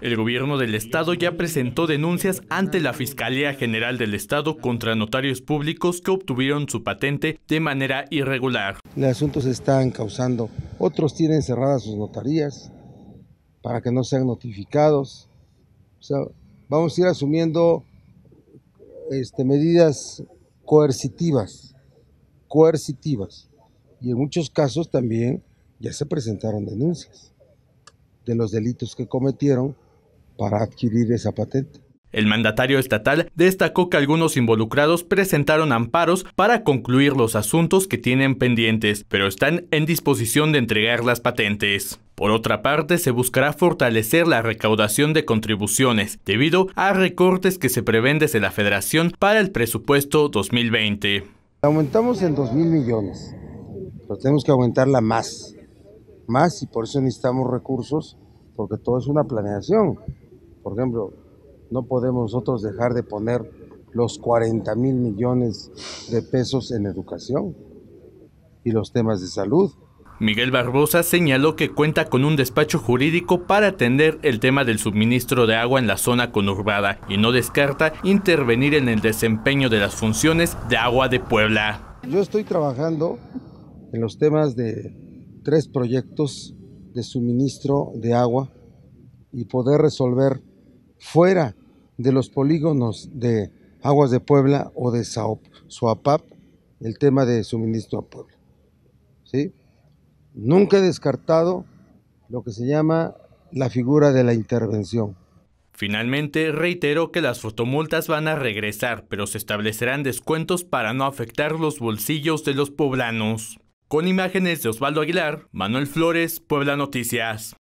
El gobierno del estado ya presentó denuncias ante la Fiscalía General del Estado contra notarios públicos que obtuvieron su patente de manera irregular. Los asuntos están causando, otros tienen cerradas sus notarías para que no sean notificados. vamos a ir asumiendo este, medidas coercitivas, coercitivas. Y en muchos casos también ya se presentaron denuncias de los delitos que cometieron para adquirir esa patente. El mandatario estatal destacó que algunos involucrados presentaron amparos para concluir los asuntos que tienen pendientes, pero están en disposición de entregar las patentes. Por otra parte, se buscará fortalecer la recaudación de contribuciones debido a recortes que se prevén desde la Federación para el presupuesto 2020. Aumentamos en 2 mil millones, pero tenemos que aumentarla más, más y por eso necesitamos recursos, porque todo es una planeación. Por ejemplo, no podemos nosotros dejar de poner los 40 mil millones de pesos en educación y los temas de salud. Miguel Barbosa señaló que cuenta con un despacho jurídico para atender el tema del suministro de agua en la zona conurbada y no descarta intervenir en el desempeño de las funciones de agua de Puebla. Yo estoy trabajando en los temas de tres proyectos de suministro de agua y poder resolver fuera de los polígonos de Aguas de Puebla o de Suapap el tema de suministro a Puebla. ¿Sí? Nunca he descartado lo que se llama la figura de la intervención. Finalmente, reitero que las fotomultas van a regresar, pero se establecerán descuentos para no afectar los bolsillos de los poblanos. Con imágenes de Osvaldo Aguilar, Manuel Flores, Puebla Noticias.